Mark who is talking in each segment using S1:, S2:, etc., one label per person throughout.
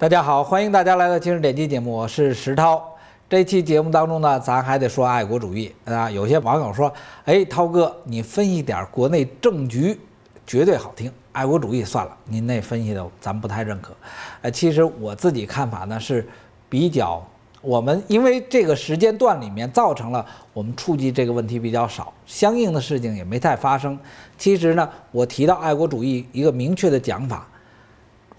S1: 大家好，欢迎大家来到今日点击节目，我是石涛。这期节目当中呢，咱还得说爱国主义啊。有些网友说：“哎，涛哥，你分析点国内政局，绝对好听。爱国主义算了，您那分析的咱不太认可。”呃，其实我自己看法呢是，比较我们因为这个时间段里面造成了我们触及这个问题比较少，相应的事情也没太发生。其实呢，我提到爱国主义一个明确的讲法。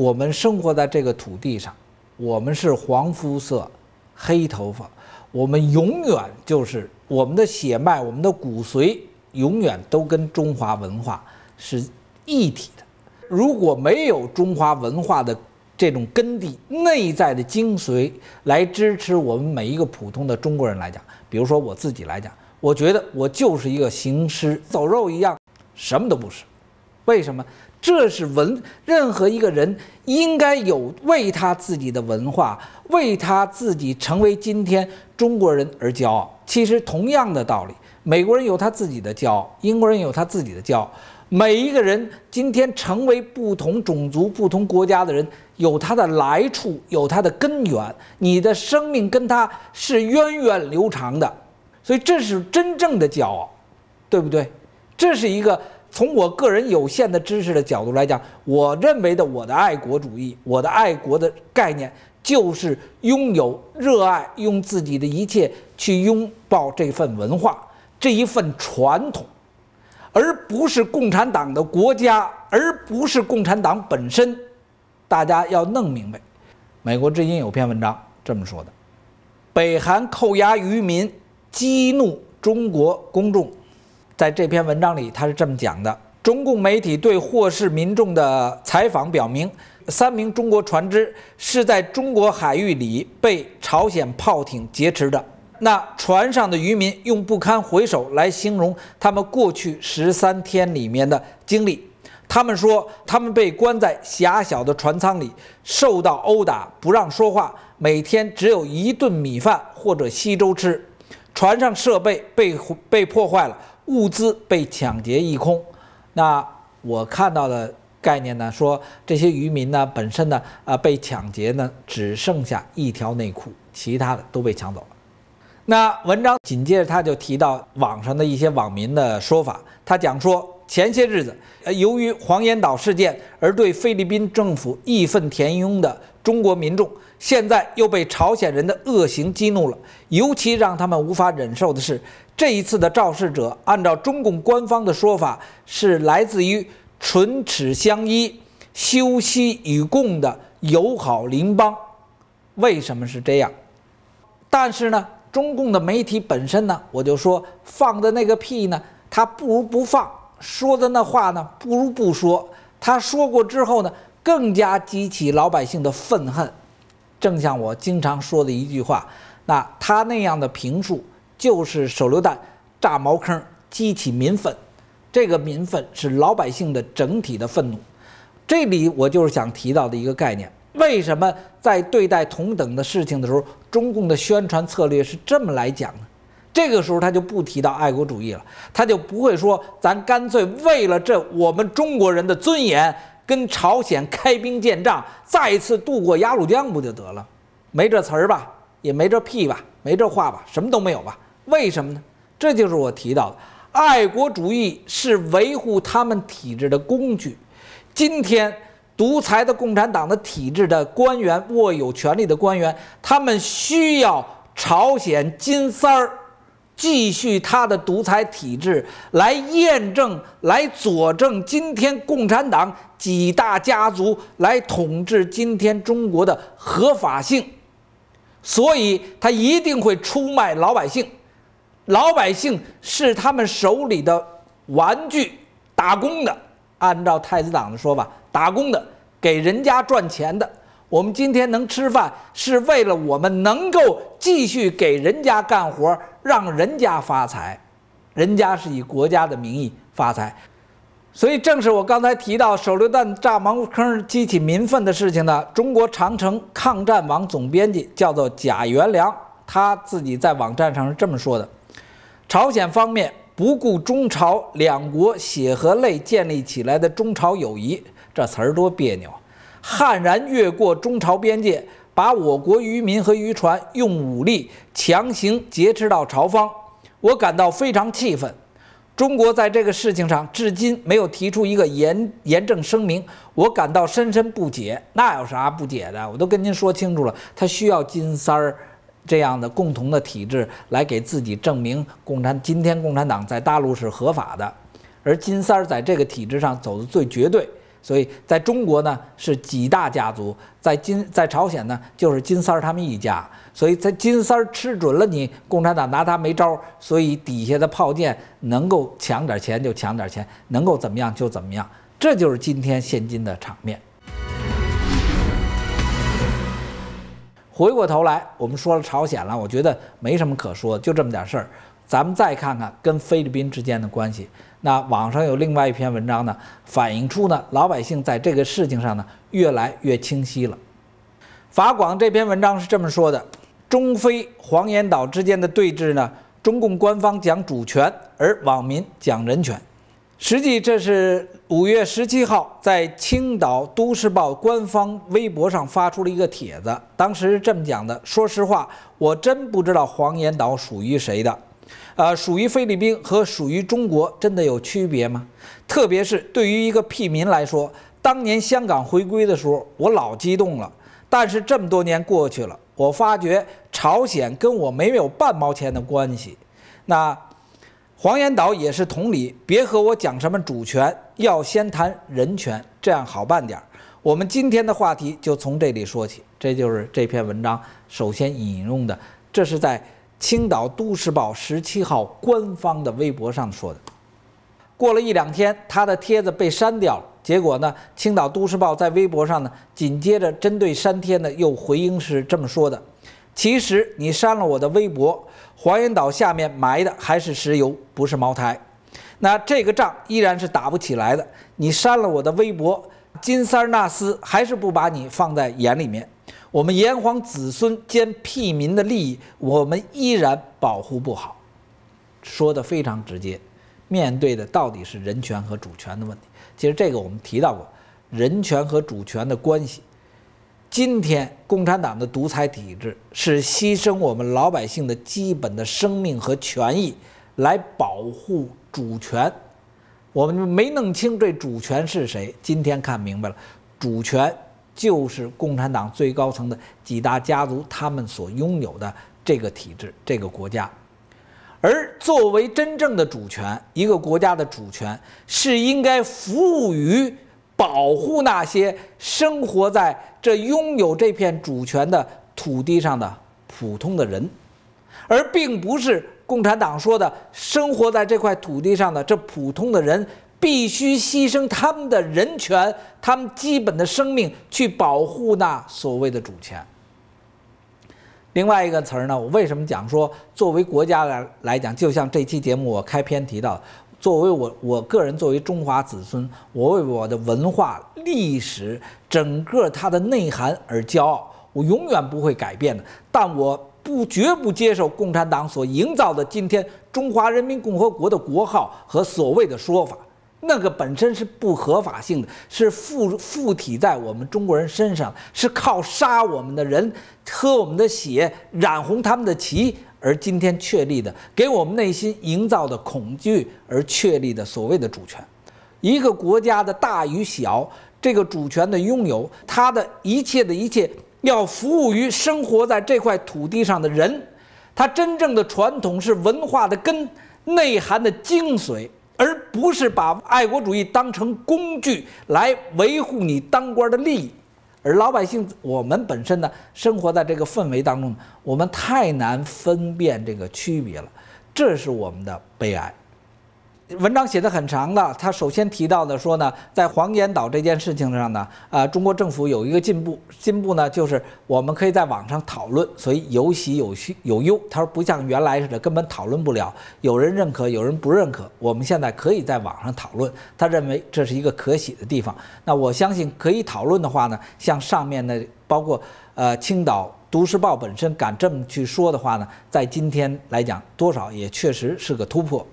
S1: 我们生活在这个土地上，我们是黄肤色、黑头发，我们永远就是我们的血脉、我们的骨髓，永远都跟中华文化是一体的。如果没有中华文化的这种根蒂、内在的精髓来支持我们每一个普通的中国人来讲，比如说我自己来讲，我觉得我就是一个行尸走肉一样，什么都不是。为什么？这是文，任何一个人应该有为他自己的文化，为他自己成为今天中国人而骄傲。其实，同样的道理，美国人有他自己的骄傲，英国人有他自己的骄傲。每一个人今天成为不同种族、不同国家的人，有他的来处，有他的根源。你的生命跟他是源远流长的，所以这是真正的骄傲，对不对？这是一个。从我个人有限的知识的角度来讲，我认为的我的爱国主义，我的爱国的概念，就是拥有热爱，用自己的一切去拥抱这份文化，这一份传统，而不是共产党的国家，而不是共产党本身。大家要弄明白。美国至今有篇文章这么说的：北韩扣押渔民，激怒中国公众。在这篇文章里，他是这么讲的：中共媒体对获释民众的采访表明，三名中国船只是在中国海域里被朝鲜炮艇劫持的。那船上的渔民用不堪回首来形容他们过去十三天里面的经历。他们说，他们被关在狭小的船舱里，受到殴打，不让说话，每天只有一顿米饭或者稀粥吃。船上设备被被破坏了。物资被抢劫一空，那我看到的概念呢？说这些渔民呢本身呢，呃，被抢劫呢只剩下一条内裤，其他的都被抢走了。那文章紧接着他就提到网上的一些网民的说法，他讲说前些日子，呃，由于黄岩岛事件而对菲律宾政府义愤填膺的。中国民众现在又被朝鲜人的恶行激怒了，尤其让他们无法忍受的是，这一次的肇事者，按照中共官方的说法，是来自于唇齿相依、休戚与共的友好邻邦。为什么是这样？但是呢，中共的媒体本身呢，我就说放的那个屁呢，他不如不放；说的那话呢，不如不说。他说过之后呢？更加激起老百姓的愤恨，正像我经常说的一句话，那他那样的评述就是手榴弹炸茅坑，激起民愤。这个民愤是老百姓的整体的愤怒。这里我就是想提到的一个概念：为什么在对待同等的事情的时候，中共的宣传策略是这么来讲呢？这个时候他就不提到爱国主义了，他就不会说咱干脆为了这我们中国人的尊严。跟朝鲜开兵建仗，再一次渡过鸭绿江不就得了？没这词儿吧，也没这屁吧，没这话吧，什么都没有吧？为什么呢？这就是我提到的，爱国主义是维护他们体制的工具。今天独裁的共产党的体制的官员，握有权力的官员，他们需要朝鲜金三儿。继续他的独裁体制来验证、来佐证今天共产党几大家族来统治今天中国的合法性，所以他一定会出卖老百姓，老百姓是他们手里的玩具，打工的。按照太子党的说法，打工的给人家赚钱的。我们今天能吃饭，是为了我们能够继续给人家干活，让人家发财，人家是以国家的名义发财。所以，正是我刚才提到手榴弹炸盲果坑激起民愤的事情呢。中国长城抗战网总编辑叫做贾元良，他自己在网站上是这么说的：“朝鲜方面不顾中朝两国血和泪建立起来的中朝友谊，这词儿多别扭。”悍然越过中朝边界，把我国渔民和渔船用武力强行劫持到朝方，我感到非常气愤。中国在这个事情上至今没有提出一个严严正声明，我感到深深不解。那有啥不解的？我都跟您说清楚了，他需要金三儿这样的共同的体制来给自己证明共产。今天共产党在大陆是合法的，而金三儿在这个体制上走的最绝对。所以，在中国呢是几大家族，在金在朝鲜呢就是金三儿他们一家，所以在金三儿吃准了你共产党拿他没招，所以底下的炮舰能够抢点钱就抢点钱，能够怎么样就怎么样，这就是今天现今的场面。回过头来，我们说了朝鲜了，我觉得没什么可说，就这么点事儿。咱们再看看跟菲律宾之间的关系。那网上有另外一篇文章呢，反映出呢老百姓在这个事情上呢越来越清晰了。法广这篇文章是这么说的：中非黄岩岛之间的对峙呢，中共官方讲主权，而网民讲人权。实际这是五月十七号在青岛都市报官方微博上发出了一个帖子，当时是这么讲的：说实话，我真不知道黄岩岛属于谁的。呃，属于菲律宾和属于中国真的有区别吗？特别是对于一个屁民来说，当年香港回归的时候，我老激动了。但是这么多年过去了，我发觉朝鲜跟我没有半毛钱的关系。那黄岩岛也是同理，别和我讲什么主权，要先谈人权，这样好办点儿。我们今天的话题就从这里说起，这就是这篇文章首先引用的，这是在。青岛都市报十七号官方的微博上说的，过了一两天，他的帖子被删掉了。结果呢，青岛都市报在微博上呢，紧接着针对删帖呢又回应是这么说的：其实你删了我的微博，黄岩岛下面埋的还是石油，不是茅台。那这个仗依然是打不起来的。你删了我的微博，金三儿纳斯还是不把你放在眼里面。我们炎黄子孙兼屁民的利益，我们依然保护不好。说的非常直接，面对的到底是人权和主权的问题。其实这个我们提到过，人权和主权的关系。今天共产党的独裁体制是牺牲我们老百姓的基本的生命和权益来保护主权。我们没弄清这主权是谁。今天看明白了，主权。就是共产党最高层的几大家族，他们所拥有的这个体制、这个国家。而作为真正的主权，一个国家的主权是应该服务于保护那些生活在这拥有这片主权的土地上的普通的人，而并不是共产党说的“生活在这块土地上的这普通的人”。必须牺牲他们的人权、他们基本的生命去保护那所谓的主权。另外一个词儿呢，我为什么讲说，作为国家来来讲，就像这期节目我开篇提到，作为我我个人，作为中华子孙，我为我的文化、历史、整个它的内涵而骄傲，我永远不会改变的。但我不绝不接受共产党所营造的今天中华人民共和国的国号和所谓的说法。那个本身是不合法性的，是附附体在我们中国人身上，是靠杀我们的人、喝我们的血、染红他们的旗而今天确立的，给我们内心营造的恐惧而确立的所谓的主权。一个国家的大与小，这个主权的拥有，它的一切的一切要服务于生活在这块土地上的人。它真正的传统是文化的根，内涵的精髓。而不是把爱国主义当成工具来维护你当官的利益，而老百姓我们本身呢，生活在这个氛围当中，我们太难分辨这个区别了，这是我们的悲哀。文章写的很长的，他首先提到的说呢，在黄岩岛这件事情上呢，呃，中国政府有一个进步，进步呢就是我们可以在网上讨论，所以有喜有需有忧。他说不像原来似的根本讨论不了，有人认可，有人不认可，我们现在可以在网上讨论。他认为这是一个可喜的地方。那我相信可以讨论的话呢，像上面的包括呃青岛都市报本身敢这么去说的话呢，在今天来讲，多少也确实是个突破。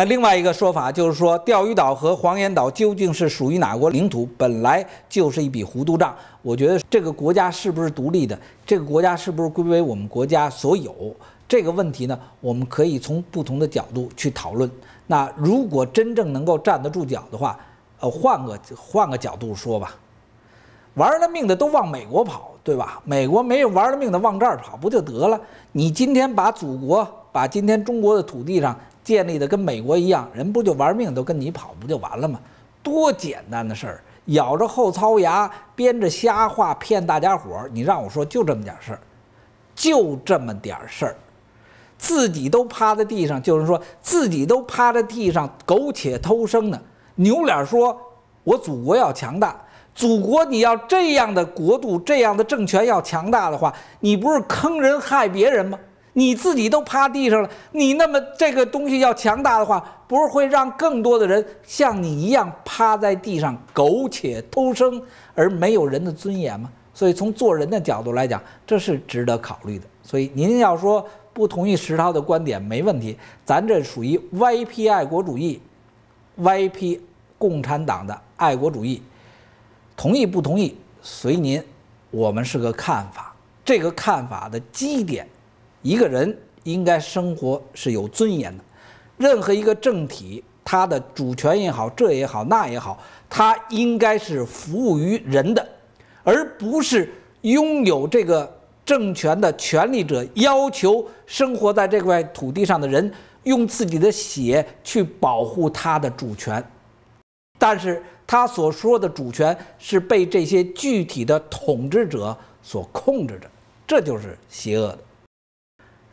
S1: 那另外一个说法就是说，钓鱼岛和黄岩岛究竟是属于哪国领土，本来就是一笔糊涂账。我觉得这个国家是不是独立的，这个国家是不是归为我们国家所有，这个问题呢，我们可以从不同的角度去讨论。那如果真正能够站得住脚的话，呃，换个换个角度说吧，玩了命的都往美国跑，对吧？美国没有玩了命的往这儿跑，不就得了？你今天把祖国，把今天中国的土地上。建立的跟美国一样，人不就玩命都跟你跑，不就完了吗？多简单的事儿，咬着后槽牙编着瞎话骗大家伙儿。你让我说就这么点事儿，就这么点事儿，自己都趴在地上，就是说自己都趴在地上苟且偷生呢。扭脸说：“我祖国要强大，祖国你要这样的国度、这样的政权要强大的话，你不是坑人害别人吗？”你自己都趴地上了，你那么这个东西要强大的话，不是会让更多的人像你一样趴在地上苟且偷生，而没有人的尊严吗？所以从做人的角度来讲，这是值得考虑的。所以您要说不同意石涛的观点没问题，咱这属于歪批爱国主义、歪批共产党的爱国主义，同意不同意随您，我们是个看法，这个看法的基点。一个人应该生活是有尊严的，任何一个政体，它的主权也好，这也好，那也好，它应该是服务于人的，而不是拥有这个政权的权利者要求生活在这块土地上的人用自己的血去保护他的主权，但是他所说的主权是被这些具体的统治者所控制着，这就是邪恶的。